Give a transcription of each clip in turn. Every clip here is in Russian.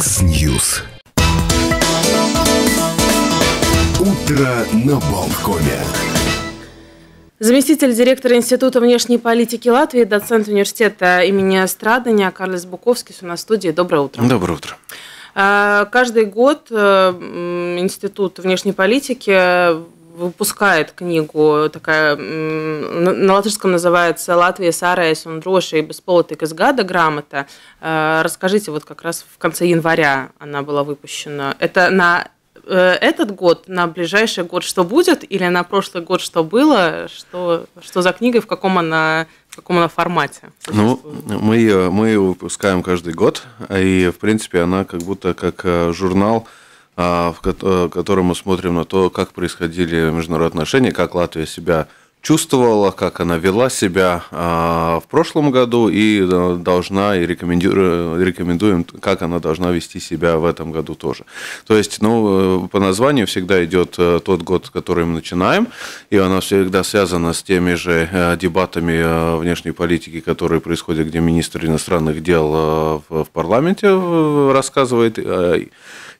X-News. Утро на Болткоме. Заместитель директора Института внешней политики Латвии, доцент университета имени Страдания Карлес Буковский у нас в студии. Доброе утро. Доброе утро. А, каждый год э, Институт внешней политики выпускает книгу, такая, на латышском называется «Латвия Сара он дроши и бесполотик из гада грамота». Э, расскажите, вот как раз в конце января она была выпущена. Это на э, этот год, на ближайший год, что будет, или на прошлый год, что было, что, что за книга и в каком она в каком она формате? Ну, мы ее, мы ее выпускаем каждый год, и, в принципе, она как будто как э, журнал – а, в э, котором мы смотрим на то, как происходили международные отношения, как Латвия себя чувствовала, как она вела себя а, в прошлом году и э, должна и рекомендуем, э, рекомендуем, как она должна вести себя в этом году тоже. То есть, ну, по названию всегда идет тот год, который мы начинаем, и она всегда связана с теми же дебатами внешней политики, которые происходят, где министр иностранных дел в парламенте рассказывает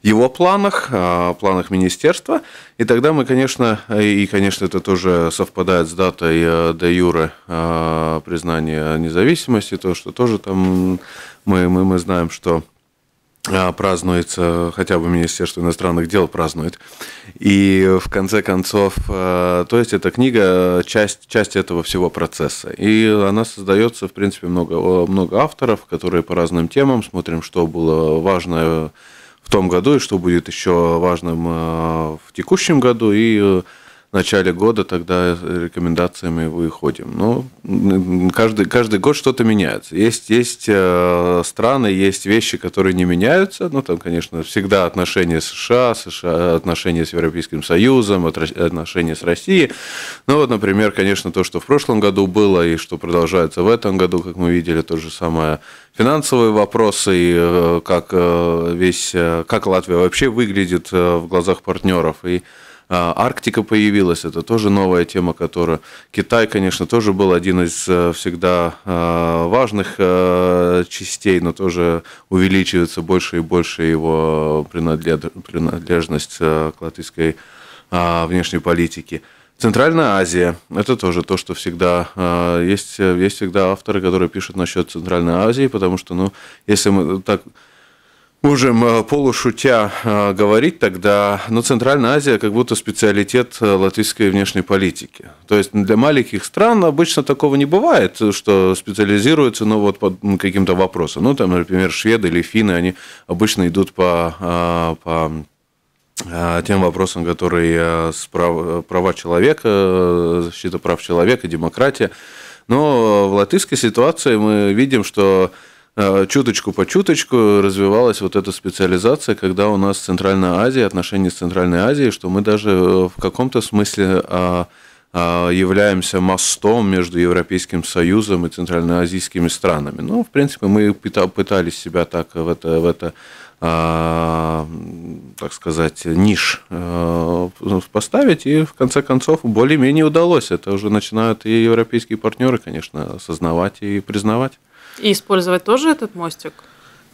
его планах, а, планах министерства. И тогда мы, конечно, и, конечно, это тоже совпадает с датой э, до юра признания независимости, то, что тоже там мы, мы, мы знаем, что а, празднуется, хотя бы Министерство иностранных дел празднует. И в конце концов, а, то есть эта книга часть, часть этого всего процесса. И она создается, в принципе, много, много авторов, которые по разным темам, смотрим, что было важное в том году и что будет еще важным э, в текущем году. И э, начале года, тогда рекомендациями выходим. Но ну, каждый, каждый год что-то меняется. Есть, есть э, страны, есть вещи, которые не меняются. Ну, там, конечно, всегда отношения с США, США отношения с Европейским Союзом, отношения с Россией. Ну, вот, например, конечно, то, что в прошлом году было и что продолжается в этом году, как мы видели, то же самое финансовые вопросы, и э, как э, весь, как Латвия вообще выглядит в глазах партнеров. И а, Арктика появилась, это тоже новая тема, которая... Китай, конечно, тоже был один из э, всегда а, важных э, частей, но тоже увеличивается больше и больше его принадлежность э, к латвийской а, внешней политике. Центральная Азия – это тоже то, что всегда есть, есть всегда авторы, которые пишут насчет Центральной Азии, потому что, ну, если мы так Можем э, полушутя э, говорить тогда, но ну, Центральная Азия как будто специалитет э, латвийской внешней политики. То есть для маленьких стран обычно такого не бывает, что специализируются ну, вот под каким-то вопросом. Ну, там, например, шведы или финны, они обычно идут по, по тем вопросам, которые справ, права человека, защита прав человека, демократия. Но в латвийской ситуации мы видим, что Э, чуточку по чуточку развивалась вот эта специализация, когда у нас Центральная Азия, отношения с Центральной Азией, что мы даже э, в каком-то смысле а, а, являемся мостом между Европейским Союзом и центральноазийскими странами. Ну, в принципе, мы пытались себя так в это, в это а, так сказать, ниш э, поставить, и в конце концов более-менее удалось. Это уже начинают и европейские партнеры, конечно, осознавать и признавать. И использовать тоже этот мостик?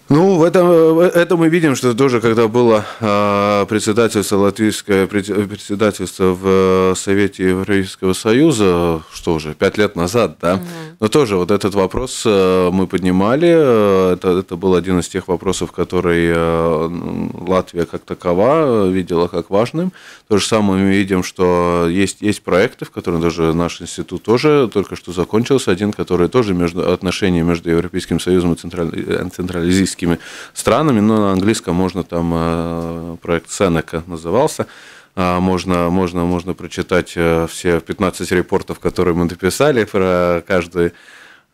Ну, в этом, э, это мы видим, что тоже, когда было э, председательство латвийское, председательство в э, Совете Европейского Союза, что уже пять лет назад, да, угу. но тоже вот этот вопрос э, мы поднимали, это, это был один из тех вопросов, который Латвия как такова видела как важным. То же самое мы видим, что есть, есть проекты, в которых даже наш институт тоже только что закончился, один, который тоже между, отношения между Европейским Союзом и Централь, централизией европейскими странами, но на английском можно там, э, проект Сенека назывался, а, можно, можно, можно прочитать э, все 15 репортов, которые мы написали про каждый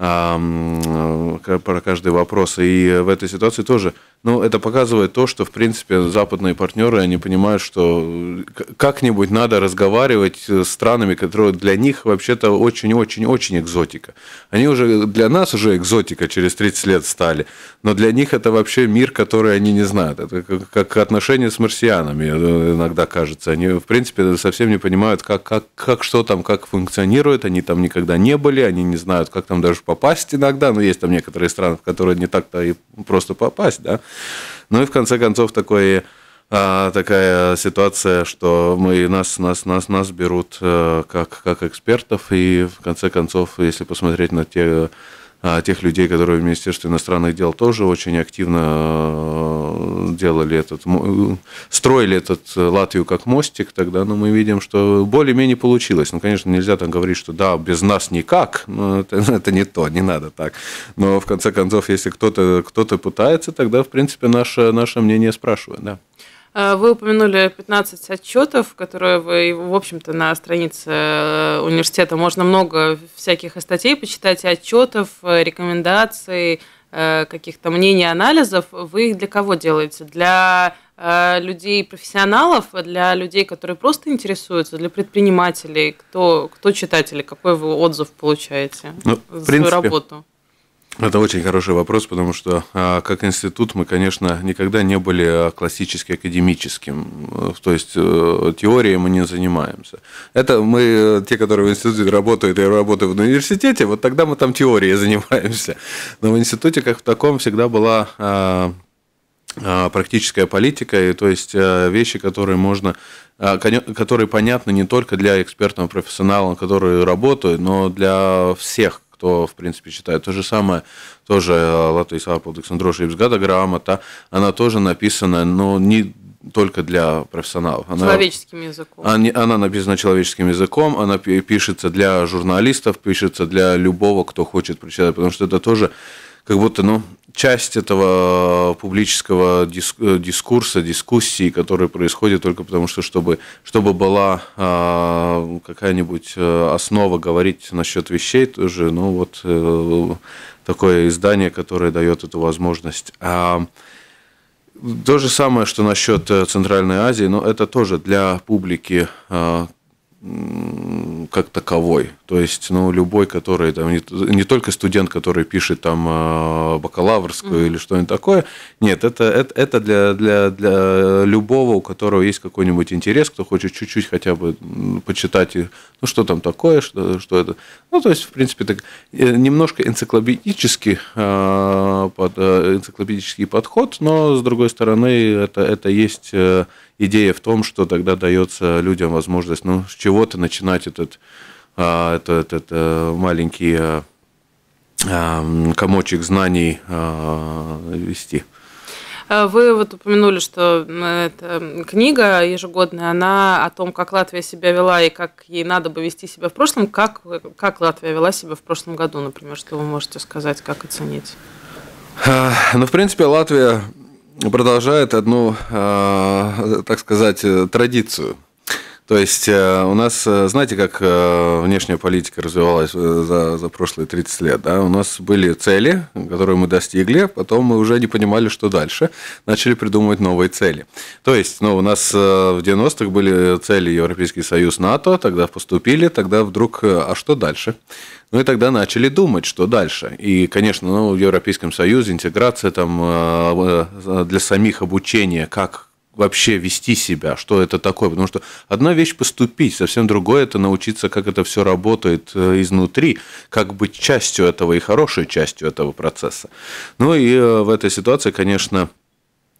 Э, про каждый вопрос. И в этой ситуации тоже, ну, это показывает то, что, в принципе, западные партнеры, они понимают, что э, как-нибудь надо разговаривать с странами, которые для них вообще-то очень-очень-очень экзотика. Они уже для нас уже экзотика через 30 лет стали, но для них это вообще мир, который они не знают. Это как отношения с марсианами э, иногда кажется. Они, в принципе, совсем не понимают, как, как, как что там, как функционирует. Они там никогда не были, они не знают, как там даже попасть иногда, но ну, есть там некоторые страны, в которые не так-то и просто попасть, да. Ну и в конце концов такое а, такая ситуация, что мы нас нас нас нас берут э, как как экспертов и в конце концов, если посмотреть на те а тех людей, которые в Министерстве иностранных дел тоже очень активно э, делали этот, э, строили этот э, Латвию как мостик, тогда но ну, мы видим, что более-менее получилось. Ну, конечно, нельзя там говорить, что да, без нас никак, но это, это не то, не надо так. Но в конце концов, если кто-то кто, -то, пытается, тогда, в принципе, наше, наше мнение спрашивают, да. Э, вы упомянули 15 отчетов, которые вы, в общем-то, на странице э, университета можно много всяких статей почитать, отчетов, э, рекомендаций, каких-то мнений, анализов. Вы их для кого делаете? Для людей профессионалов, для людей, которые просто интересуются, для предпринимателей, кто, кто читатели, какой вы отзыв получаете ну, за принципе, свою работу? Это очень хороший вопрос, потому что а, как институт мы, конечно, никогда не были а, классически академическим, э, то есть э, теорией мы не занимаемся. Это мы, э, те, которые в институте работают и работают в университете, вот тогда мы там теорией занимаемся. Но в институте как в таком всегда была а, практическая политика, и то есть вещи, которые можно, которые понятны не только для экспертного профессионала, которые работают, но для всех, кто, в принципе, читает. То же самое, тоже Латвийс Ārpaldies un drošības грамота, она тоже написана, но не только для профессионалов. Она, человеческим языком. Она, она написана человеческим языком, она пишется для журналистов, пишется для любого, кто хочет прочитать, потому что это тоже как будто, ну, часть этого публического э, дискурса, дискуссии, которые происходят только потому, что чтобы, чтобы была а, какая-нибудь э, основа говорить насчет вещей, тоже, ну вот э, такое издание, которое дает эту возможность. А то же самое, что насчет Центральной Азии, но это тоже для публики а, как таковой. То есть, ну, любой, который там, не, не только студент, который пишет там э, бакалаврскую mm-hmm. или что-нибудь такое. Нет, это, это, это для, для, для любого, у которого есть какой-нибудь интерес, кто хочет чуть-чуть хотя бы почитать, ну, что там такое, что, что это. Ну, то есть, в принципе, так э, немножко энциклопедический, э, под, э, энциклопедический подход, но, с другой стороны, это, это есть э, идея в том, что тогда дается людям возможность ну, с чего-то начинать этот, а, этот, этот, этот маленький э, а, комочек знаний а, вести. Вы вот упомянули, что эта книга ежегодная, она о том, как Латвия себя вела и как ей надо бы вести себя в прошлом. Как, как Латвия вела себя в прошлом году, например, что вы можете сказать, как оценить? Ну, в принципе, Латвия продолжает одну, а, так сказать, э, традицию – то есть э, у нас, э, знаете, как э, внешняя политика развивалась за, за прошлые 30 лет, да? У нас были цели, которые мы достигли, а потом мы уже не понимали, что дальше, начали придумывать новые цели. То есть, ну, у нас в 90-х были цели Европейский Союз, НАТО, тогда поступили, тогда вдруг, а что дальше? Ну и тогда начали думать, что дальше. И, конечно, ну, в Европейском Союзе интеграция там для самих обучения, как вообще вести себя, что это такое. Потому что одна вещь поступить, совсем другое это научиться, как это все работает э, изнутри, как быть частью этого и хорошей частью этого процесса. Ну и э, в этой ситуации, конечно,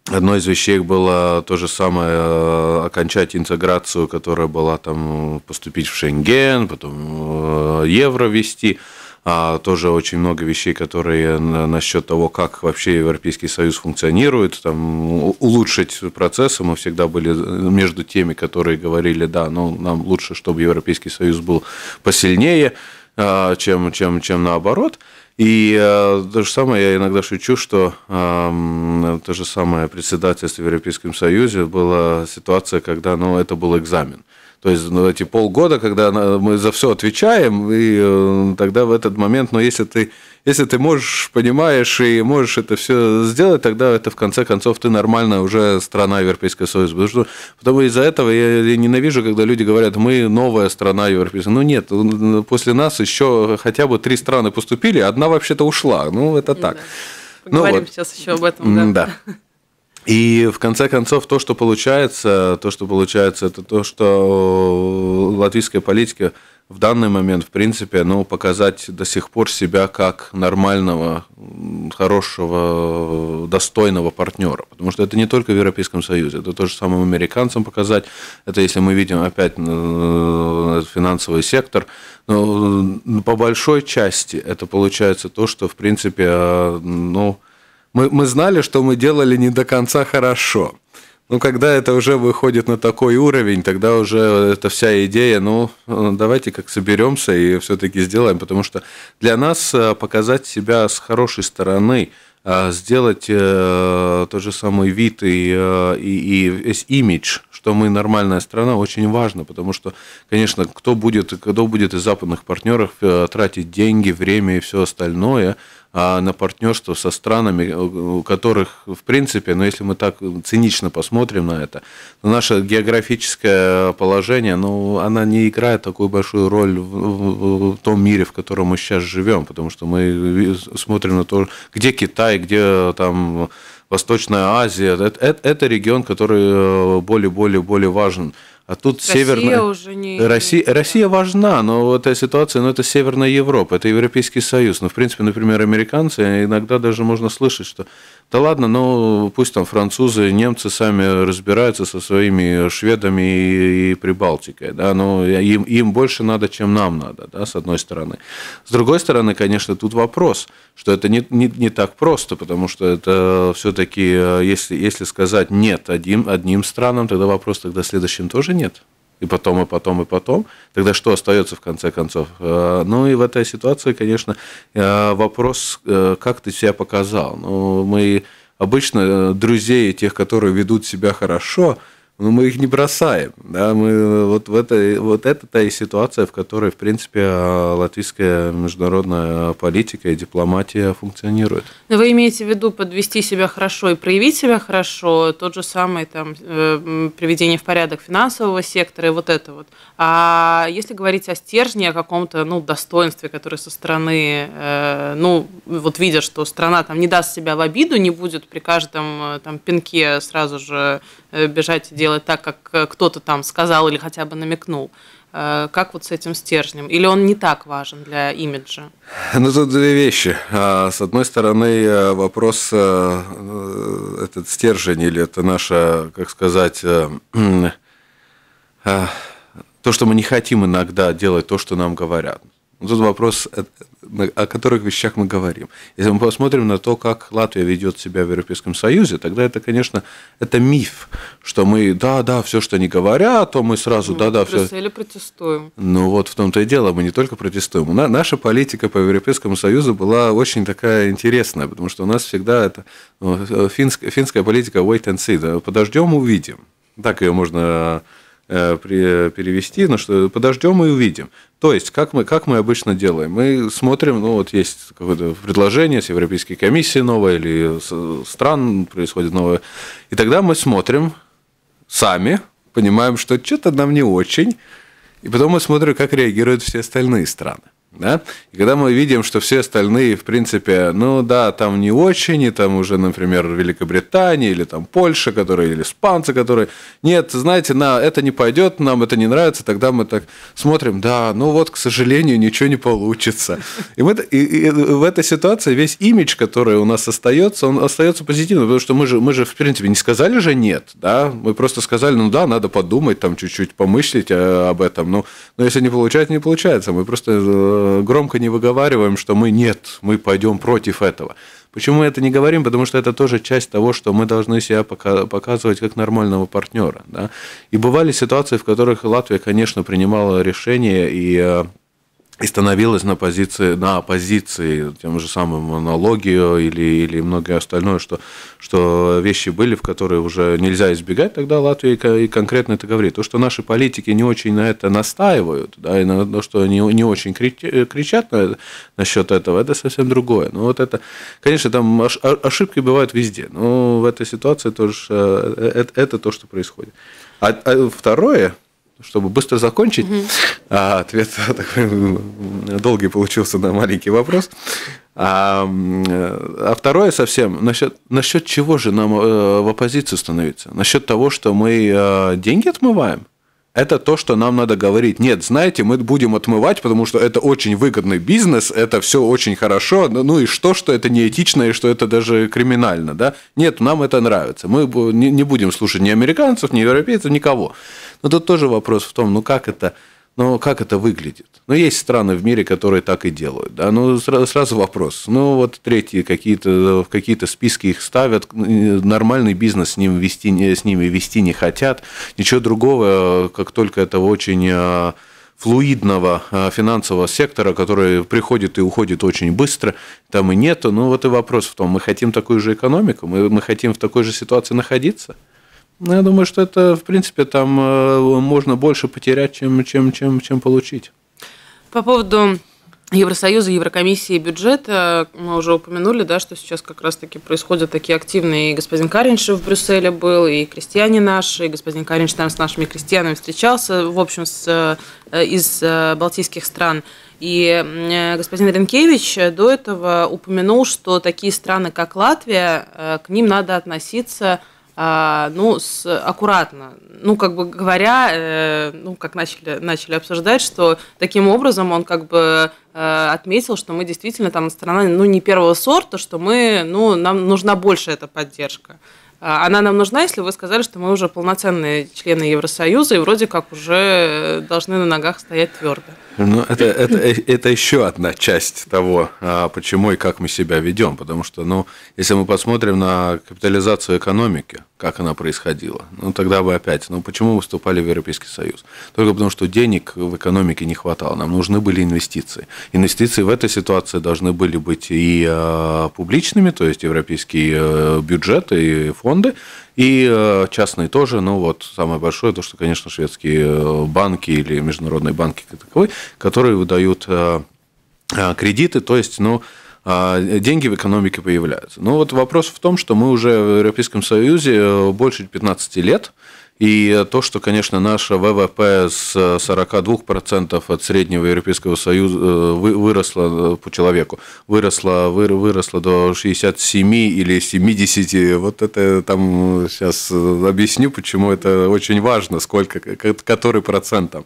одной из вещей было то же самое, э, окончать интеграцию, которая была там поступить в Шенген, потом евро вести а тоже очень много вещей, которые насчет того, как вообще Европейский Союз функционирует, там, улучшить процессы. Мы всегда были между теми, которые говорили, да, ну, нам лучше, чтобы Европейский Союз был посильнее, а, чем, чем, чем наоборот. И э, то же самое, я иногда шучу, что э, то же самое председательство в Европейском Союзе была ситуация, когда ну, это был экзамен. То есть ну, эти полгода, когда мы за все отвечаем, и э, тогда в этот момент, но ну, если ты если ты можешь, понимаешь и можешь это все сделать, тогда это в конце концов ты нормальная уже страна Европейского Союза. Потому что потому из-за этого я, я ненавижу, когда люди говорят, мы новая страна Европейского Союза. Ну нет, ну, после нас еще хотя бы три страны поступили, одна вообще-то ушла. Ну это ну так. Да. Ну Поговорим ну, вот. сейчас еще об этом. Да. да. И в конце концов то, что получается, то, что получается, это то, что латвийская политика в данный момент, в принципе, ну, показать до сих пор себя как нормального, хорошего, достойного партнера. Потому что это не только в Европейском Союзе, это то же самое американцам показать. Это если мы видим опять финансовый сектор. Но ну, по большой части это получается то, что, в принципе, а, ну, мы, мы знали, что мы делали не до конца хорошо. Но ну, когда это уже выходит на такой уровень, тогда уже эта вся идея, ну, э, давайте как соберемся и все-таки сделаем, потому что для нас э, показать себя с хорошей стороны, а, сделать э, тот же самый вид и, и, и весь имидж, что мы нормальная страна, очень важно, потому что, конечно, кто будет, кто будет из западных партнеров э, тратить деньги, время и все остальное а на партнерство со странами, э, у которых, в принципе, ну, если мы так цинично посмотрим на это, то наше географическое положение, ну, она не играет такую большую роль в, в том мире, в котором мы сейчас живем, потому что мы э, смотрим на то, где Китай, где там Восточная Азия, это, это, это регион, который более-более-более э, важен. А тут Россия северная... уже не... Россия, Россия важна, но вот эта ситуация, но ну, это Северная Европа, это Европейский Союз. Ну, в принципе, например, американцы, а иногда даже можно слышать, что да ладно, ну пусть там французы, немцы сами разбираются со своими шведами и, и Прибалтикой, да, но ну, им, им больше надо, чем нам надо, да, с одной стороны. С другой стороны, конечно, тут вопрос, что это не, не, не так просто, потому что это все-таки, э, если, если сказать нет одним, одним странам, тогда вопрос тогда следующим тоже нет и потом, и потом, и потом, тогда что остается в конце концов? Э, ну и в этой ситуации, конечно, э, вопрос, э, как ты себя показал. Ну, мы обычно друзей, тех, которые ведут себя хорошо, но ну, мы их не бросаем. Да? Мы, э, вот, в этой вот это та и ситуация, в которой, в принципе, э, латвийская международная политика и дипломатия функционирует. Но вы имеете в виду подвести себя хорошо и проявить себя хорошо, тот же самый там, э, приведение в порядок финансового сектора и вот это вот. А если говорить о стержне, о каком-то ну, достоинстве, которое со стороны, ну, вот видя, что страна там не даст себя в обиду, не будет при каждом там, пинке сразу же Э, бежать и делать так, как э, кто-то там сказал или хотя бы намекнул. Э, как вот с этим стержнем? Или он не так важен для имиджа? Ну, тут две вещи. А, с одной стороны, вопрос, этот стержень или это наша, как сказать, то, что мы не хотим иногда делать то, что нам говорят. Тут вопрос, э, о которых вещах мы говорим. Если мы посмотрим на то, как Латвия ведет себя в Европейском Союзе, тогда это, конечно, это миф, что мы, да, да, все, что не говорят, то мы сразу, мы ну, да, да, все. Или протестуем. Ну вот в том-то и дело, мы не только протестуем. Наша политика по Европейскому Союзу была очень такая интересная, потому что у нас всегда это ну, э, финская, финская политика wait and see, да, подождем, увидим. Так ее можно э, перевести, но что подождем и увидим. То есть, как мы, как мы обычно делаем? Мы смотрим, ну вот есть какое-то предложение с Европейской комиссии новое или стран происходит новое, и тогда мы смотрим сами, понимаем, что что-то нам не очень, и потом мы смотрим, как реагируют все остальные страны да? И когда мы видим, что все остальные, в принципе, ну да, там не очень, и там уже, например, Великобритания или там Польша, которые, или испанцы, которые, нет, знаете, на это не пойдет, нам это не нравится, тогда мы так смотрим, да, ну вот, к сожалению, ничего не получится. И, мы, и, и в этой ситуации весь имидж, который у нас остается, он остается позитивным, потому что мы же, мы же, в принципе, не сказали же нет, да, мы просто сказали, ну да, надо подумать, там чуть-чуть помыслить э, об этом, но ну, но если не получается, не получается, мы просто э, громко не выговариваем, что мы нет, мы пойдем против этого. Почему мы это не говорим? Потому что это тоже часть того, что мы должны себя показывать как нормального партнера. Да? И бывали ситуации, в которых Латвия, конечно, принимала решение и э, и становилась на позиции, на оппозиции, тем же самым аналогию или, или многое остальное, что, что вещи были, в которые уже нельзя избегать, тогда Латвия и конкретно это говорит. То, что наши политики не очень на это настаивают, да, и на то, что они не очень кричат на, насчет этого, это совсем другое. Но ну, вот это, конечно, там ошибки бывают везде, но в этой ситуации тоже это, э, это то, что происходит. А, а второе, чтобы быстро закончить, угу. а, ответ такой долгий получился на маленький вопрос. А, э, а второе совсем, насчет, насчет чего же нам э, в оппозицию становиться? Насчет того, что мы э, деньги отмываем? это то, что нам надо говорить. Нет, знаете, мы будем отмывать, потому что это очень выгодный бизнес, это все очень хорошо, ну и что, что это неэтично, и что это даже криминально, да? Нет, нам это нравится. Мы не будем слушать ни американцев, ни европейцев, никого. Но тут тоже вопрос в том, ну как это но как это выглядит? Ну, есть страны в мире, которые так и делают. Да? Ну, сразу, сразу вопрос. Ну, вот третьи какие-то в какие то списки их ставят, нормальный бизнес с, ним вести, с ними вести не хотят. Ничего другого, как только этого очень а, флуидного а, финансового сектора, который приходит и уходит очень быстро, там и нету. Ну, вот и вопрос в том, мы хотим такую же экономику, мы, мы хотим в такой же ситуации находиться – ну, я думаю, что это, в принципе, там э, можно больше потерять, чем, чем, чем, чем получить. По поводу Евросоюза, Еврокомиссии и бюджета. Мы уже упомянули, да, что сейчас как раз-таки происходят такие активные. И господин Каринш в Брюсселе был, и крестьяне наши, и господин Каринш там с нашими крестьянами встречался, в общем, с, э, из э, балтийских стран. И господин Ренкевич до этого упомянул, что такие страны, как Латвия, к ним надо относиться – а, ну, с, аккуратно. Ну, как бы говоря, э, ну, как начали, начали обсуждать, что таким образом он как бы э, отметил, что мы действительно там страна, ну, не первого сорта, что мы, ну, нам нужна больше эта поддержка. А, она нам нужна, если вы сказали, что мы уже полноценные члены Евросоюза и вроде как уже э, должны на ногах стоять твердо. Ну, это, это, это еще одна часть того, а, почему и как мы себя ведем. Потому что, ну, если мы посмотрим на капитализацию экономики, как она происходила, ну, тогда бы опять, ну, почему мы вступали в Европейский Союз? Только потому, что денег в экономике не хватало, нам нужны были инвестиции. Инвестиции в этой ситуации должны были быть и а, публичными, то есть европейские э, бюджеты и фонды, и э, частные тоже, ну вот, самое большое, то, что, конечно, шведские э, банки или международные банки как которые выдают э, кредиты, то есть, ну, а, деньги в экономике появляются. Но ну вот вопрос в том, что мы уже в Европейском Союзе больше 15 лет, и то, что, конечно, наша ВВП с 42% э, от среднего Европейского Союза э, выросла э, по человеку, выросло, выросла до 67 или 70. Вот это там сейчас объясню, почему это очень важно, сколько, который процент там.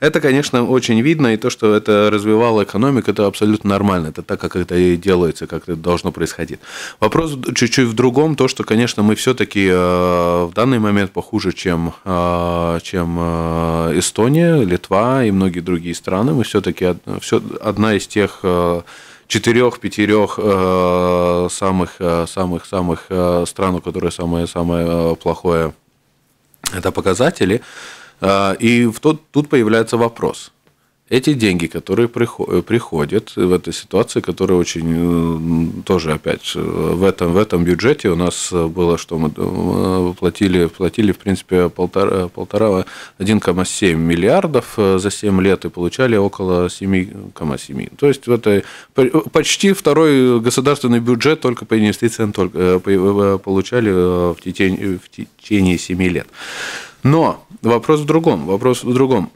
Это, конечно, очень видно, и то, что это развивало экономику, это абсолютно нормально. Это так, как это и делается, как это должно происходить. Вопрос чуть-чуть в другом, то, что, конечно, мы все-таки э, в данный момент похуже, чем, э, чем э, Эстония, Литва и многие другие страны. Мы все-таки все, одна из тех четырех-пятерех э, самых самых самых стран, у которых самое самое плохое это показатели. А, и тот, тут появляется вопрос. Эти деньги, которые э, приходят в этой ситуации, которые очень э, тоже опять э, в этом, в этом бюджете у нас было, что мы платили, платили в принципе полтора, полтора 1,7 миллиардов за 7 лет и получали около 7,7. То есть это почти второй государственный бюджет только по инвестициям только, получали в течение, в течение 7 лет. Но вопрос в другом, вопрос в другом.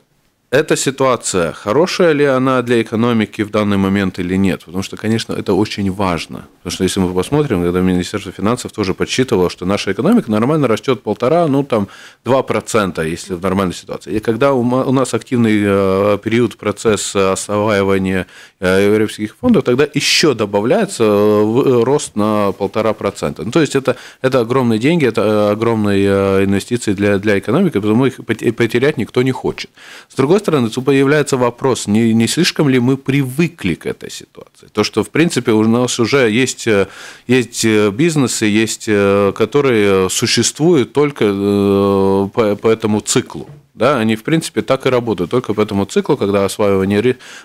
Эта ситуация, хорошая ли она для экономики в данный момент или нет? Потому что, конечно, это очень важно. Потому что если мы посмотрим, когда Министерство финансов тоже подсчитывало, что наша экономика нормально растет полтора, ну там 2%, если в нормальной ситуации. И когда у нас активный э, период процесс э, осваивания Э, европейских фондов, тогда еще добавляется э, э, рост на полтора процента. Ну, то есть это, это огромные деньги, это огромные инвестиции для, для экономики, потому их потерять никто не хочет. С другой стороны, тут появляется вопрос, не, не слишком ли мы привыкли к этой ситуации? То, что, в принципе, у нас уже есть, есть бизнесы, есть, которые существуют только по, по этому циклу. Да, они, в принципе, так и работают. Только по этому циклу, когда осваивание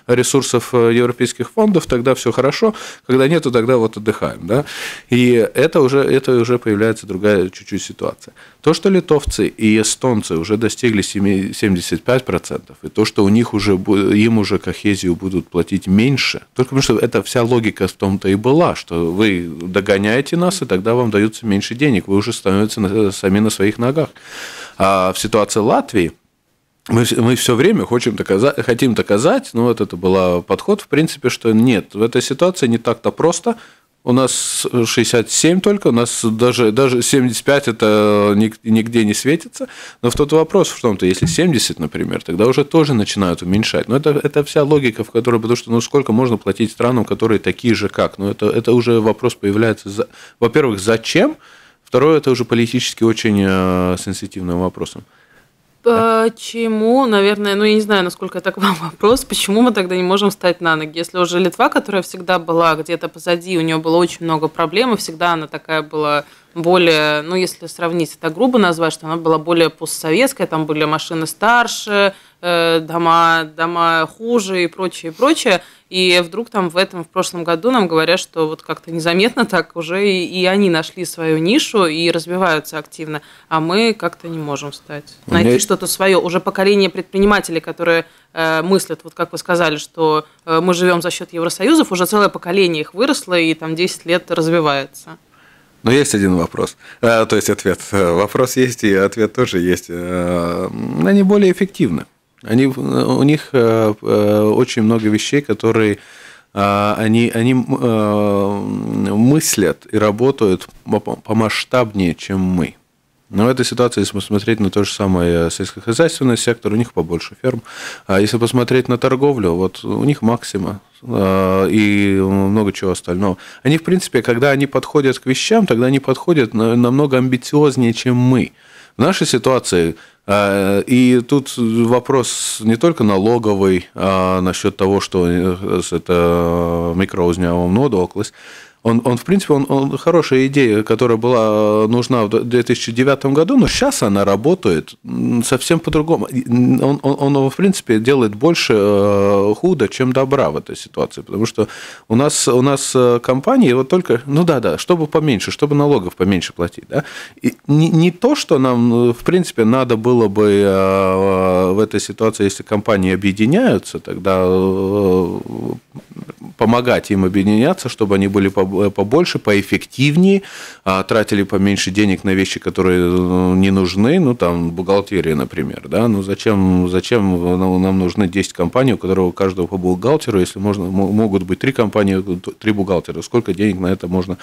ресурсов э, европейских фондов, тогда все хорошо, когда нету, тогда вот отдыхаем. Да? И это уже, это уже появляется другая чуть-чуть ситуация. То, что литовцы и эстонцы уже достигли 75%, и то, что у них уже, им уже кохезию будут платить меньше, только потому что это вся логика в том-то и была, что вы догоняете нас, и тогда вам даются меньше денег, вы уже становитесь сами на своих ногах. А в ситуации Латвии – мы, мы все время хочем доказать, хотим доказать, ну вот это был подход, в принципе, что нет, в этой ситуации не так-то просто. У нас 67 только, у нас даже, даже 75 это нигде не светится. Но в тот вопрос в том-то, если 70, например, тогда уже тоже начинают уменьшать. Но это, это вся логика, в которой, потому что ну сколько можно платить странам, которые такие же как? Но ну, это, это уже вопрос появляется, за, во-первых, зачем? Второе, это уже политически очень э, сенситивным вопросом. Почему, наверное, ну я не знаю, насколько это к вам вопрос, почему мы тогда не можем встать на ноги, если уже Литва, которая всегда была где-то позади, у нее было очень много проблем, и всегда она такая была более, ну, если сравнить это грубо назвать, что она была более постсоветская, там были машины старше, э, дома, дома хуже и прочее, и прочее. И вдруг там в этом, в прошлом году нам говорят, что вот как-то незаметно так уже и, и они нашли свою нишу и развиваются активно, а мы как-то не можем встать. найти меня... что-то свое. Уже поколение предпринимателей, которые э, мыслят, вот как вы сказали, что э, мы живем за счет Евросоюзов, уже целое поколение их выросло и там 10 лет развивается. Но есть один вопрос. А, то есть ответ. Э, вопрос есть, и ответ тоже есть. Э, они более эффективны. Они, у них э, очень много вещей, которые они, они мыслят и работают помасштабнее, чем мы. Но в этой ситуации, если посмотреть на то же самое э, сельскохозяйственный сектор, у них побольше ферм. А если посмотреть на торговлю, вот у них максима э, и много чего остального. Они, в принципе, когда они подходят к вещам, тогда они подходят намного амбициознее, чем мы. В нашей ситуации э, и тут вопрос не только налоговый а насчет того, что это микроузнявом нодоклась, ну, он, он в принципе, он, он хорошая идея, которая была э, нужна в 2009 году, но сейчас она работает совсем по-другому. Он, он, он, в принципе, делает больше э, худа, чем добра в этой ситуации, потому что у нас, у нас э, компании вот только, ну да-да, чтобы поменьше, чтобы налогов поменьше платить, да, и не, не то, что нам, в принципе, надо было бы в этой ситуации, если компании объединяются, тогда помогать им объединяться, чтобы они были побольше Э, побольше, поэффективнее, а, тратили поменьше денег на вещи, которые э, не нужны, ну, там, бухгалтерия, например, да, ну, зачем, зачем нам нужны 10 компаний, у которого каждого по бухгалтеру, если можно, могут быть 3 компании, 3 бухгалтера, сколько денег на это можно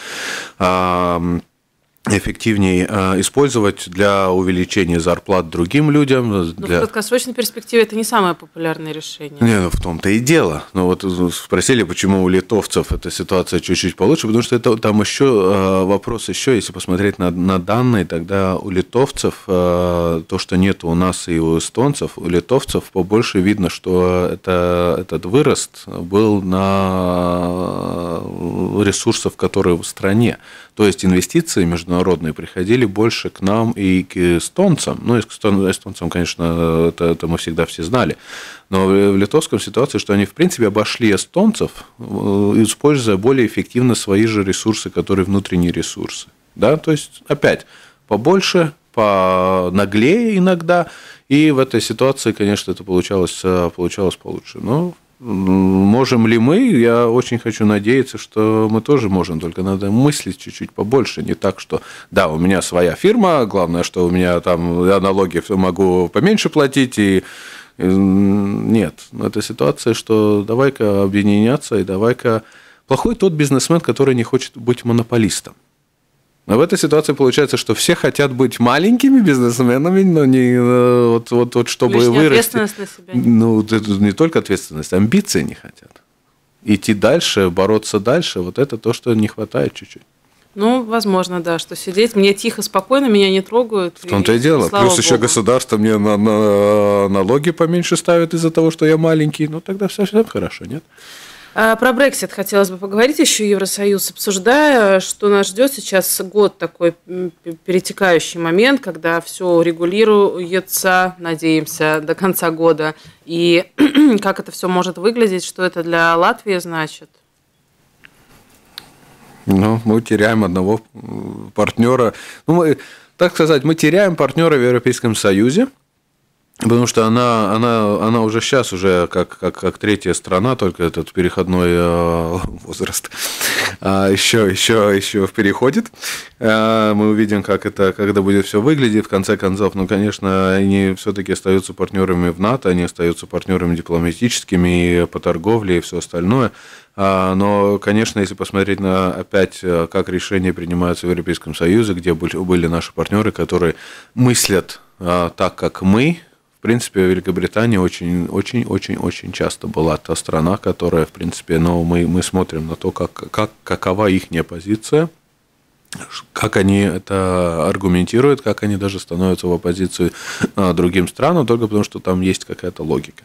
эффективнее э, использовать для увеличения зарплат другим людям. Э, Но ну, для... в краткосрочной перспективе это не самое популярное решение. Не, ну, в том-то и дело. Но ну, вот спросили, почему у литовцев эта ситуация чуть-чуть получше, потому что это там еще э, вопрос еще, если посмотреть на, на данные, тогда у литовцев то, что нет у нас и у эстонцев, у литовцев побольше видно, что это, этот вырост был на ресурсов, которые в стране. То есть инвестиции международные приходили больше к нам и к эстонцам. Ну, и к эстонцам, конечно, это, это мы всегда все знали. Но в литовском ситуации, что они, в принципе, обошли эстонцев, э, используя более эффективно свои же ресурсы, которые внутренние ресурсы. Да? То есть, опять, побольше, понаглее иногда. И в этой ситуации, конечно, это получалось, э, получалось получше. Но ну, Можем ли мы? Я очень хочу надеяться, что мы тоже можем, только надо мыслить чуть-чуть побольше, не так, что да, у меня своя фирма, главное, что у меня там я налоги могу поменьше платить и э, нет, это ситуация, что давай-ка объединяться и давай-ка плохой тот бизнесмен, который не хочет быть монополистом. Но в этой ситуации получается, что все хотят быть маленькими бизнесменами, но не э, вот, вот, вот чтобы Лишняя вырасти. ответственность на себя. Ну, это не только ответственность, амбиции не хотят. Идти дальше, бороться дальше, вот это то, что не хватает чуть-чуть. Ну, возможно, да, что сидеть мне тихо, спокойно, меня не трогают. В том-то и, и дело. Плюс Богу. еще государство мне на, на, э, налоги поменьше ставит из-за того, что я маленький. Ну, тогда все-таки совсем хорошо, нет? А, про Брексит хотелось бы поговорить еще. Евросоюз, обсуждая, что нас ждет сейчас год такой перетекающий момент, когда все регулируется, надеемся, до конца года. И как это все может выглядеть, что это для Латвии значит? Ну, мы теряем одного партнера. Ну, мы, так сказать, мы теряем партнера в Европейском Союзе – Потому что она, она, она уже сейчас, уже как, как, как третья страна, только этот переходной э, возраст э, еще, еще, еще переходит. Э, мы увидим, как это, когда будет все выглядеть. В конце концов, но ну, конечно, они все-таки остаются партнерами в НАТО, они остаются партнерами дипломатическими и по торговле и все остальное. А, но, конечно, если посмотреть на опять, э, как решения принимаются в Европейском Союзе, где были наши партнеры, которые мыслят так, как мы, в принципе, Великобритания очень-очень-очень-очень часто была та страна, которая, в принципе, но ну, мы, мы смотрим на то, как, как, какова их позиция, как они это аргументируют, как они даже становятся в оппозицию а, другим странам, только потому что там есть какая-то логика.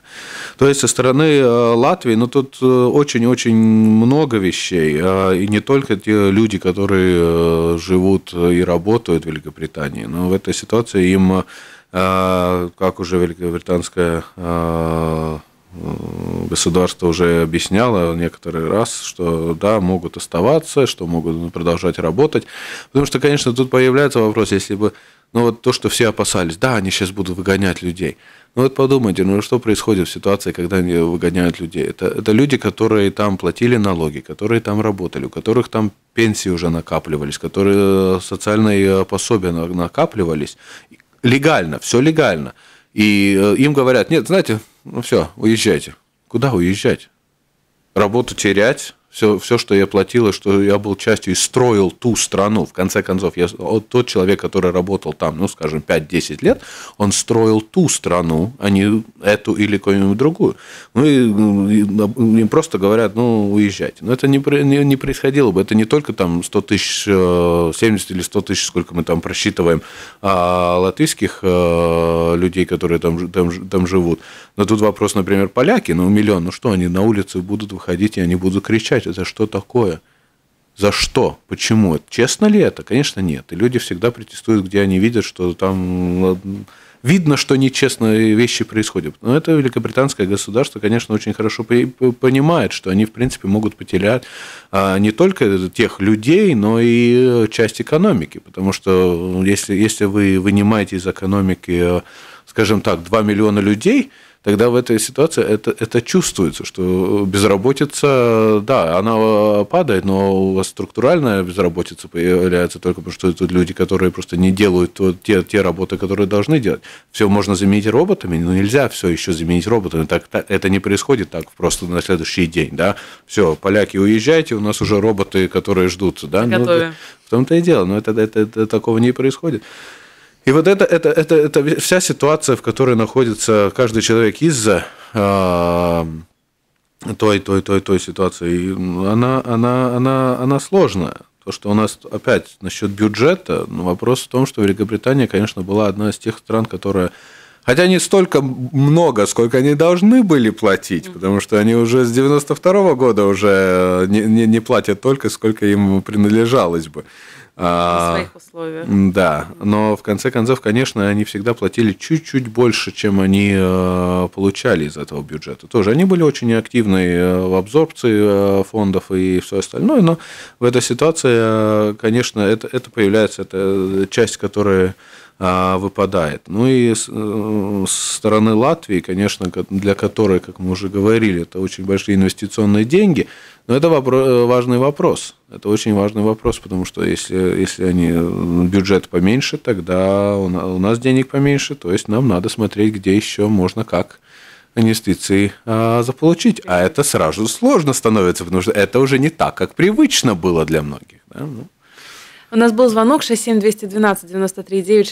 То есть со стороны э, Латвии, ну тут э, очень-очень много вещей, а, и не только те люди, которые э, живут и работают в Великобритании, но в этой ситуации им а, как уже великобританское а, государство уже объясняло некоторый раз, что да, могут оставаться, что могут продолжать работать. Потому что, конечно, тут появляется вопрос, если бы, ну вот то, что все опасались, да, они сейчас будут выгонять людей. Ну вот подумайте, ну что происходит в ситуации, когда они выгоняют людей? Это, это люди, которые там платили налоги, которые там работали, у которых там пенсии уже накапливались, которые э, социальные э, пособия накапливались легально, все легально. И э, им говорят, нет, знаете, ну все, уезжайте. Куда уезжать? Работу терять, все, все, что я платила, что я был частью и строил ту страну. В конце концов, я, тот человек, который работал там, ну, скажем, 5-10 лет, он строил ту страну, а не эту или какую-нибудь другую. Ну, и, и, им просто говорят, ну, уезжайте. Но это не, не, не происходило бы. Это не только там 100 тысяч, 70 э, или 100 тысяч, сколько мы там просчитываем, а латвийских э, людей, которые там, там, там живут. Но тут вопрос, например, поляки, ну, миллион, ну, что они на улице будут выходить, и они будут кричать, понять, это что такое, за что, почему. Честно ли это? Конечно, нет. И люди всегда протестуют, где они видят, что там видно, что нечестные вещи происходят. Но это великобританское государство, конечно, очень хорошо понимает, что они, в принципе, могут потерять а, не только тех людей, но и э, часть экономики. Потому что если, если вы вынимаете из экономики, э, скажем так, 2 миллиона людей – тогда в этой ситуации это, это чувствуется, что безработица, да, она падает, но у вас структуральная безработица появляется только потому, что это люди, которые просто не делают то, те, те работы, которые должны делать. Все можно заменить роботами, но нельзя все еще заменить роботами. Так, так, это не происходит так просто на следующий день, да. Все, поляки, уезжайте, у нас уже роботы, которые ждутся, да. Готовим. Ну, в том-то и дело, но это, это, это, такого не происходит. И вот это, это, это, это вся ситуация, в которой находится каждый человек из-за а, той, той, той, той ситуации, она, она, она, она сложная. То, что у нас опять насчет бюджета, ну, вопрос в том, что Великобритания, конечно, была одна из тех стран, которая Хотя не столько много, сколько они должны были платить, потому что они уже с 92 -го года уже э, не, не, не платят только, сколько им принадлежалось бы. На а, своих условиях. Да, но в конце концов, конечно, они всегда платили чуть-чуть больше, чем они э, получали из этого бюджета. Тоже они были очень активны э, в абсорбции э, фондов и все остальное, но в этой ситуации, конечно, это, это появляется, это часть, которая а, выпадает. Ну и с стороны Латвии, конечно, для которой, как мы уже говорили, это очень большие инвестиционные деньги – но это вопро- э, важный вопрос. Это очень важный вопрос, потому что если, если они э, бюджет поменьше, тогда у нас денег поменьше, то есть нам надо смотреть, где еще можно как инвестиции а, заполучить. А это сразу сложно становится, потому что это уже не так, как привычно было для многих. Да? Ну. У нас был звонок 67212-93-9,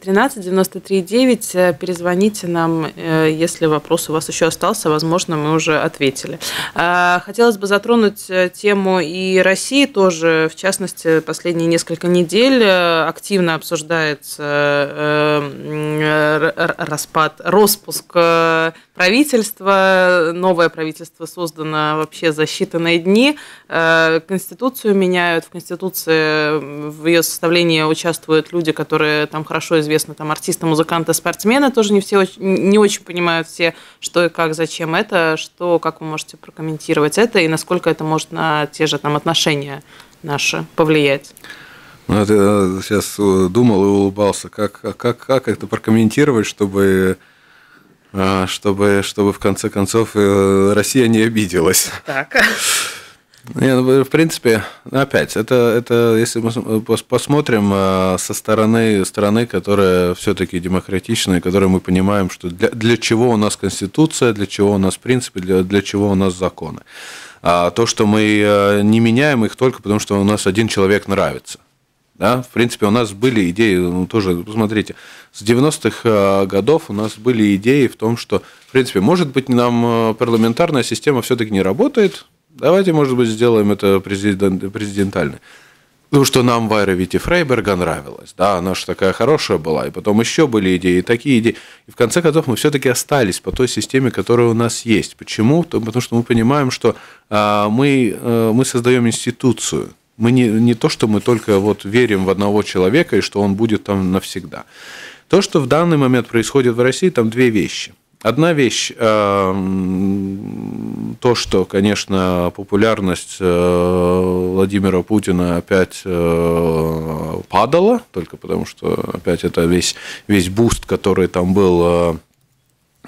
67213-93-9. Э, перезвоните нам, э, если вопрос у вас еще остался, возможно, мы уже ответили. Э, хотелось бы затронуть тему и России тоже. В частности, последние несколько недель активно обсуждается распад, распуск правительство, новое правительство создано вообще за считанные дни, э, конституцию меняют, в конституции в ее составлении участвуют люди, которые там хорошо известны, там артисты, музыканты, спортсмены, тоже не все не очень понимают все, что и как, зачем это, что, как вы можете прокомментировать это и насколько это может на те же там отношения наши повлиять. Ну, вот я э, сейчас э, думал и улыбался, как, а как, как это прокомментировать, чтобы а, чтобы, чтобы в конце концов э, Россия не обиделась. Так. Не, ну в принципе, опять, это, это если мы посмотрим э, со стороны страны, которая все-таки демократичная, которой мы понимаем, что для, для чего у нас Конституция, для чего у нас принципы, для, для чего у нас законы. А то, что мы э, не меняем их только потому, что у нас один человек нравится. Да? В принципе, у нас были идеи, ну, тоже, посмотрите, ну, с 90-х э, годов у нас были идеи в том, что, в принципе, может быть, нам э, парламентарная система все-таки не работает, давайте, может быть, сделаем это президент, президентально. Ну, что нам Вайра Вити Фрейберга нравилось, да, она же такая хорошая была, и потом еще были идеи, и такие идеи. И в конце концов мы все-таки остались по той системе, которая у нас есть. Почему? Потому что мы понимаем, что э, мы, мы создаем институцию, мы не, не то, что мы только вот верим в одного человека и что он будет там навсегда. То, что в данный момент происходит в России, там две вещи. Одна вещь, э, то, что, конечно, популярность э, Владимира Путина опять э, падала, только потому что опять это весь, весь буст, который там был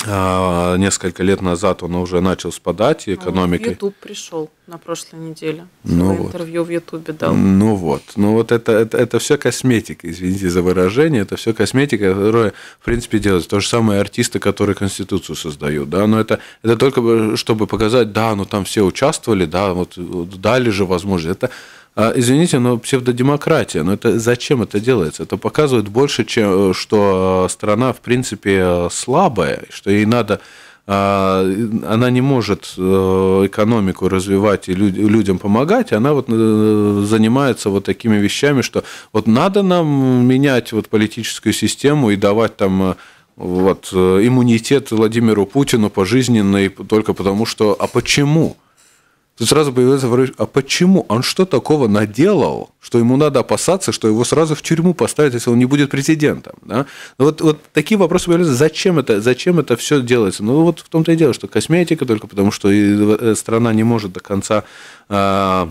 а, несколько лет назад он уже начал спадать и ну, экономикой. Ютуб пришел на прошлой неделе. Ну вот. Интервью в Ютубе дал. Ну вот. Ну вот это, это, это все косметика, извините за выражение, это все косметика, которая, в принципе, делается. То же самое артисты, которые Конституцию создают, да, но это, это только чтобы показать, да, ну там все участвовали, да, вот дали же возможность. Это а, извините, но псевдодемократия, но это зачем это делается? Это показывает больше, чем, э, что э, страна, в принципе, э, слабая, что ей надо а, она не может экономику развивать и людям помогать, она вот занимается вот такими вещами, что вот надо нам менять вот политическую систему и давать там вот иммунитет Владимиру Путину пожизненный только потому, что... А почему? Тут сразу появляется вопрос, а почему? Он что такого наделал, что ему надо опасаться, что его сразу в тюрьму поставят, если он не будет президентом? Да? Ну, вот, вот такие вопросы появляются, зачем это, зачем это все делается? Ну вот в том-то и дело, что косметика только потому, что э, страна не может до конца а,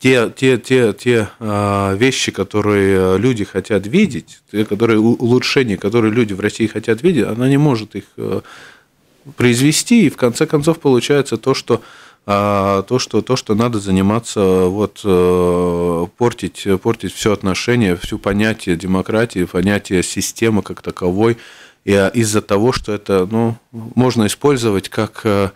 те, те, те, те а, вещи, которые э, люди хотят видеть, те, которые улучшения, которые люди в России хотят видеть, она не может их э, произвести, и в конце концов получается то, что а, то, что, то, что надо заниматься, вот, э, портить, портить все отношения, все понятие демократии, понятие системы как таковой, и а, из-за того, что это ну, можно использовать как э,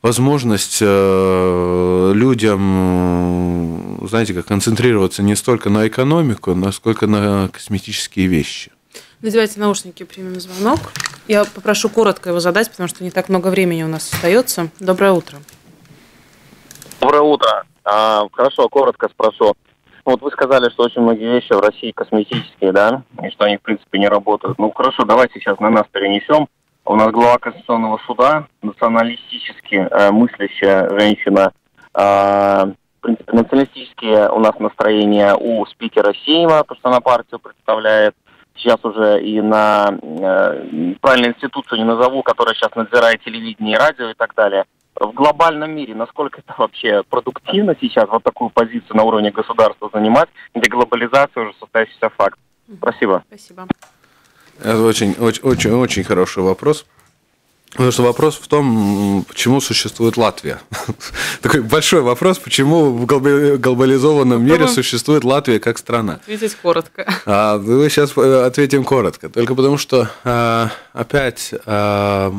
возможность э, людям, знаете, как концентрироваться не столько на экономику, насколько на косметические вещи. Надевайте наушники, примем звонок. Я попрошу коротко его задать, потому что не так много времени у нас остается. Доброе утро. Доброе утро. А, хорошо, коротко спрошу. Ну, вот вы сказали, что очень многие вещи в России косметические, да, и что они, в принципе, не работают. Ну, хорошо, давайте сейчас на нас перенесем. У нас глава Конституционного суда, националистически э, мыслящая женщина, э, в принципе, националистические у нас настроения у спикера Сейма, потому что она партию представляет. Сейчас уже и на э, правильную институцию не назову, которая сейчас надзирает телевидение и радио и так далее в глобальном мире, насколько это вообще продуктивно сейчас, вот такую позицию на уровне государства занимать, где глобализация уже состоящийся факт. Спасибо. Спасибо. Это очень, очень, очень, очень хороший вопрос. Потому что вопрос в том, почему существует Латвия. Такой большой вопрос, почему в глобализованном ну, мире существует Латвия как страна. Ответить коротко. А, мы сейчас э, ответим коротко. Только потому что э, опять а,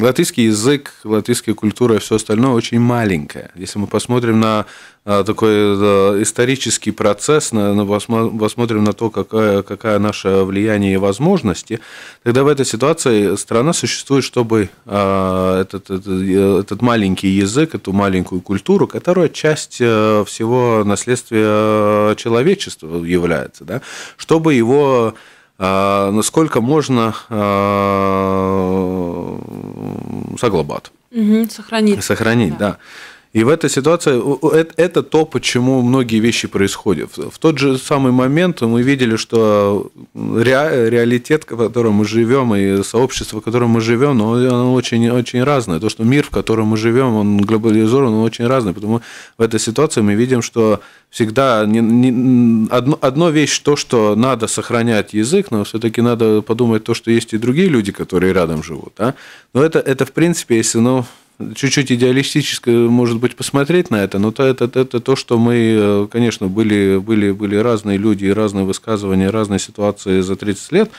латвийский язык, латвийская культура и все остальное очень маленькое. Если мы посмотрим на а, такой исторический процесс, посмотрим на то, какая, какая наше влияние и возможности, тогда в этой ситуации страна существует, чтобы а, этот, этот, этот маленький язык, эту маленькую культуру, которая часть э, всего наследствия э, человечества является, да, чтобы его а, насколько можно соглобат. сохранить. Сохранить, да. да. И в этой ситуации это то, почему многие вещи происходят. В тот же самый момент мы видели, что ре, реалитет, в котором мы живем, и сообщество, в котором мы живем, оно очень, очень разное. То, что мир, в котором мы живем, он глобализован, он очень разный. Потому в этой ситуации мы видим, что всегда не, не, одно, одно вещь то, что надо сохранять язык, но все-таки надо подумать то, что есть и другие люди, которые рядом живут. А? Но это, это в принципе, если ну, чуть-чуть идеалистически, может быть, посмотреть на это, но то это, это то, что мы, э, конечно, были, были, были разные люди и разные высказывания, разные ситуации за 30 лет,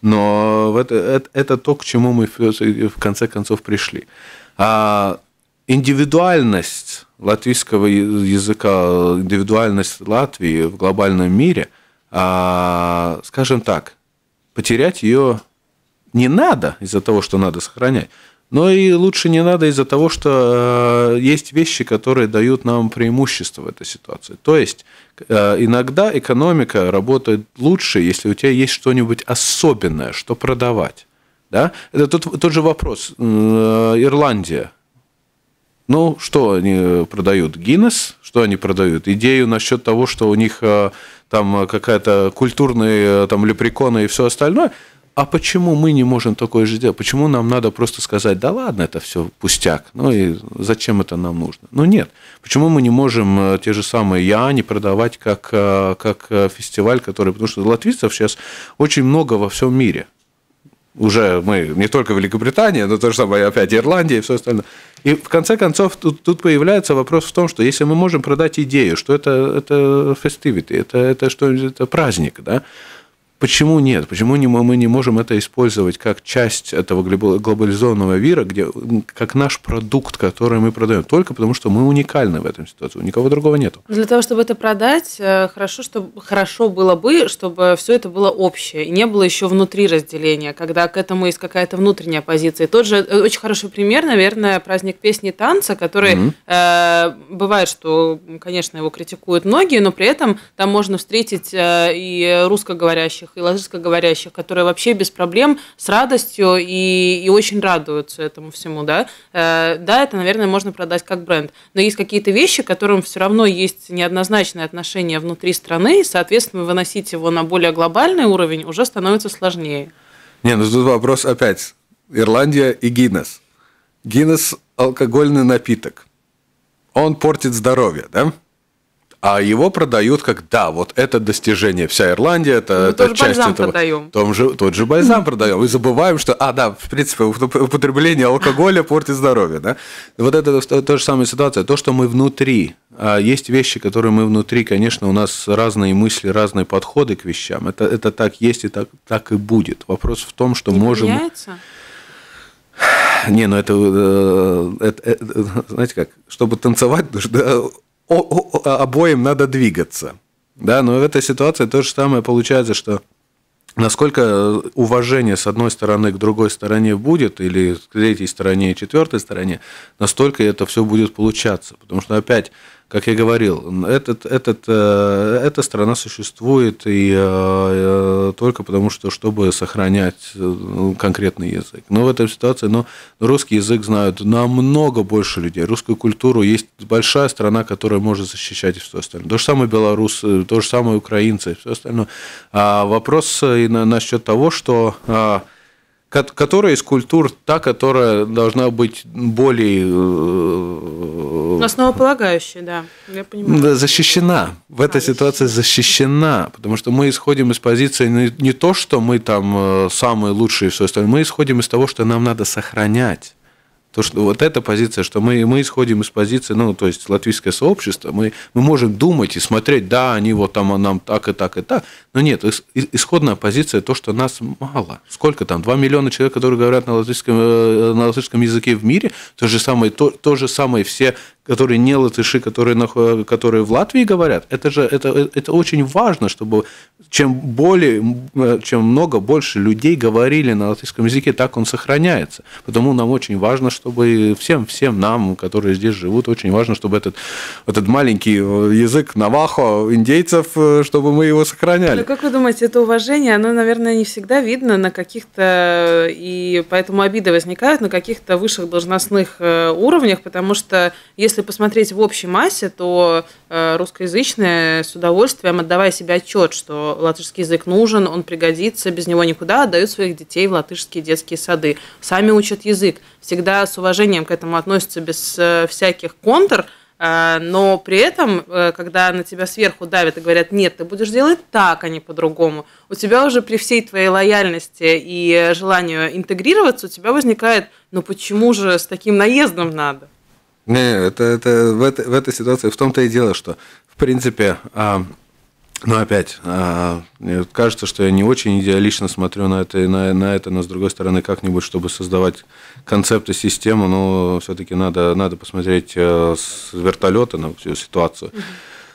но это, это, это то, к чему мы в конце концов пришли. А индивидуальность латвийского языка, индивидуальность Латвии в глобальном мире, а, скажем так, потерять ее не надо из-за того, что надо сохранять, но и лучше не надо из-за того, что э, есть вещи, которые дают нам преимущество в этой ситуации. То есть э, иногда экономика работает лучше, если у тебя есть что-нибудь особенное, что продавать. Да? Это тот, тот же вопрос. Э, Ирландия. Ну, что они продают? Гиннес? Что они продают? Идею насчет того, что у них там какая-то культурные там лепреконы и все остальное – а почему мы не можем такое же делать? Почему нам надо просто сказать, да ладно, это все пустяк, ну и зачем это нам нужно? Ну нет. Почему мы не можем э, те же самые Яни продавать как, э, как э, фестиваль, который... Потому что латвийцев сейчас очень много во всем мире. Уже мы, не только Великобритания, но то же самое опять Ирландия и все остальное. И в конце концов тут, тут появляется вопрос в том, что если мы можем продать идею, что это, это фестивити, это, это, что, это праздник, да, Почему нет? Почему не, мы не можем это использовать как часть этого глобализованного мира, где, как наш продукт, который мы продаем? Только потому, что мы уникальны в этом ситуации. Никого другого нет. Для того, чтобы это продать, э, хорошо, чтобы, хорошо было бы, чтобы все это было общее. И не было еще внутри разделения, когда к этому есть какая-то внутренняя позиция. тот же э, очень хороший пример, наверное, праздник песни и танца, который mm-hmm. э, бывает, что, конечно, его критикуют многие, но при этом там можно встретить э, и русскоговорящих и латышскоговорящих, которые вообще без проблем, с радостью и, и очень радуются этому всему, да. Э, да, это, наверное, можно продать как бренд. Но есть какие-то вещи, к которым все равно есть неоднозначное отношение внутри страны, и, соответственно, выносить его на более глобальный уровень уже становится сложнее. Не, ну тут вопрос опять. Ирландия и Гиннес. Гиннес – алкогольный напиток. Он портит здоровье, да? а его продают как да, вот это достижение. Вся Ирландия, это, Мы это тоже часть бальзам этого. Продаем. Том же, тот же бальзам продаем. Мы забываем, что а, да, в принципе, употребление алкоголя портит здоровье. Да? Вот это та, же самая ситуация. То, что мы внутри а, есть вещи, которые мы внутри, конечно, у нас разные мысли, разные подходы к вещам. Это, это так есть и так, так и будет. Вопрос в том, что Не можем... Не, ну это, это, это, э, э, знаете как, чтобы танцевать, нужно обоим надо двигаться. Да, но в этой ситуации то же самое получается, что насколько э, уважение с одной стороны к другой стороне будет, или к третьей стороне и четвертой стороне, настолько это все будет получаться. Потому что опять как я говорил, этот, этот, э, эта страна существует и э, э, только потому, что чтобы сохранять ну, конкретный язык. Но в этой ситуации но ну, русский язык знают намного больше людей. Русскую культуру есть большая страна, которая может защищать и все остальное. То же самое белорусы, то же самое украинцы и все остальное. А вопрос и на, насчет того, что а, которая из культур та, которая должна быть более... Э, э, Основополагающая, да, я понимаю. защищена, в этой ситуации защищена, потому что мы исходим из позиции не то, что мы там э, самые лучшие и все остальное, мы исходим из того, что нам надо сохранять. То, что вот эта позиция, что мы, мы исходим из позиции, ну, то есть латвийское сообщество, мы, мы можем думать и смотреть, да, они вот там, а нам так и так и так, но нет, исходная позиция то, что нас мало. Сколько там? 2 миллиона человек, которые говорят на латышском, э, на латышском языке в мире, то же самое, то, то же самое все которые не латыши, которые, которые в Латвии говорят, это же это, это очень важно, чтобы чем более, э, чем много больше людей говорили на латышском языке, так он сохраняется. Потому нам очень важно, чтобы всем, всем нам, которые здесь живут, очень важно, чтобы этот, этот маленький э, язык навахо индейцев, э, чтобы мы его сохраняли. Но как вы думаете, это уважение, оно, наверное, не всегда видно на каких-то, и поэтому обиды возникают на каких-то высших должностных уровнях, потому что если если посмотреть в общей массе, то э, русскоязычные с удовольствием, отдавая себе отчет, что латышский язык нужен, он пригодится, без него никуда, отдают своих детей в латышские детские сады. Сами учат язык. Всегда с уважением к этому относятся без э, всяких контр, э, но при этом, когда на тебя сверху давят и говорят, нет, ты будешь делать так, а не по-другому, у тебя уже при всей твоей лояльности и желанию интегрироваться, у тебя возникает, ну почему же с таким наездом надо? Не, это, это в, этой в этой ситуации в том-то и дело, что, в принципе, а, ну опять, а, кажется, что я не очень идеалично смотрю на это, на, на это, но с другой стороны, как-нибудь, чтобы создавать концепты, систему, ну, все-таки надо, надо посмотреть э, с вертолета на всю ситуацию. mm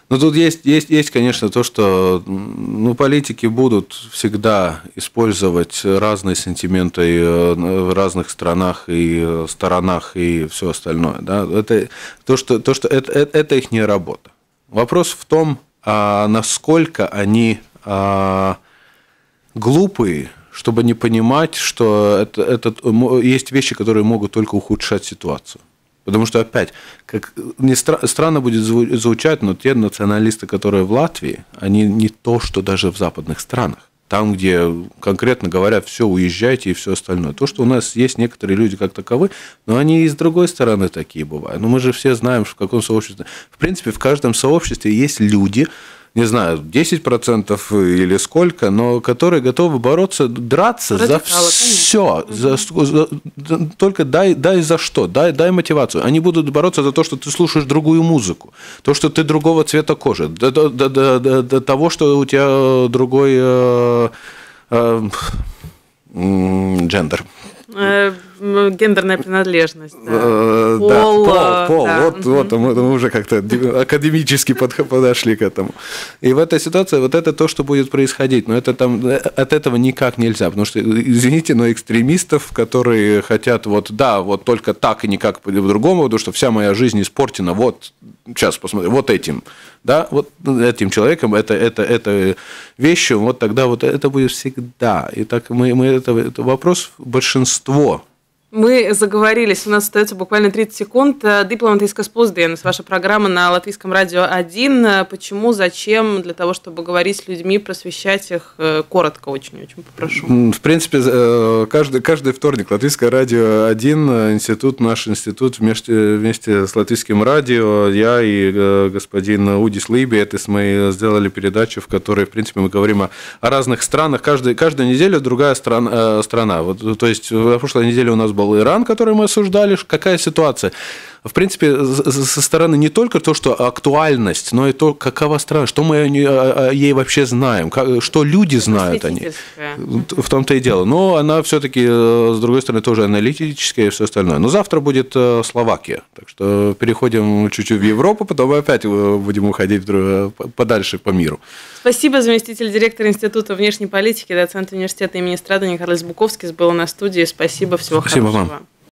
ну, тут есть, есть, есть, конечно, то, что ну, политики будут всегда использовать разные сентименты и, э, в разных странах и э, сторонах и все остальное. Да? Это, то, что, то, что это, это, это их не работа. Вопрос в том, а насколько они а, глупые, чтобы не понимать, что это, это, есть вещи, которые могут только ухудшать ситуацию. Потому что, опять, как не стра- странно будет звучать, но те националисты, которые в Латвии, они не то, что даже в западных странах. Там, где конкретно говорят, все, уезжайте и все остальное. То, что у нас есть некоторые люди как таковы, но они и с другой стороны такие бывают. Но мы же все знаем, в каком сообществе. В принципе, в каждом сообществе есть люди, не знаю, 10% или сколько, но которые готовы бороться, драться Радикалы, за все. За, за, только дай, дай за что, дай, дай мотивацию. Они будут бороться за то, что ты слушаешь другую музыку, то, что ты другого цвета кожи, до, до, до, до, до того, что у тебя другой э, э, джендер. Э, Э, гендерная принадлежность. Да. Пол, э, да, пол, пол. Э, да. Вот, вот мы, уже как-то академически подошли к этому. И в этой ситуации вот это то, что будет происходить. Но это там от этого никак нельзя. Потому что, извините, но экстремистов, которые хотят вот, да, вот только так и никак по-другому, потому что вся моя жизнь испортена, вот, сейчас посмотрим, вот этим да, вот этим человеком, это, это, это вещью, вот тогда вот это будет всегда. И так мы, мы это, это вопрос большинство мы заговорились, у нас остается буквально 30 секунд. Э, Дипломат из Каспузденс, ваша программа на Латвийском радио 1. Э, почему, зачем, для того, чтобы говорить с людьми, просвещать их э, коротко очень-очень попрошу. В принципе, каждый, каждый вторник Латвийское радио 1, институт, наш институт вместе, вместе с Латвийским радио, я и господин Удис Либи, это мы сделали передачу, в которой, в принципе, мы говорим о, о разных странах. Каждый, каждую неделю другая стран, страна. Вот, то есть, в прошлой неделе у нас был Иран, который мы осуждали, какая ситуация? в принципе, со стороны не только то, что актуальность, но и то, какова страна, что мы ей вообще знаем, как, что люди знают о ней. В том-то и дело. Но она все-таки, э, с другой стороны, тоже аналитическая и все остальное. Но завтра будет э, Словакия. Так что переходим чуть-чуть в Европу, потом опять э, будем уходить подальше по миру. Спасибо, заместитель директора Института внешней политики, доцент университета имени Страдания Карлос Буковскис был на студии. Спасибо, всего Спасибо хорошего. Вам.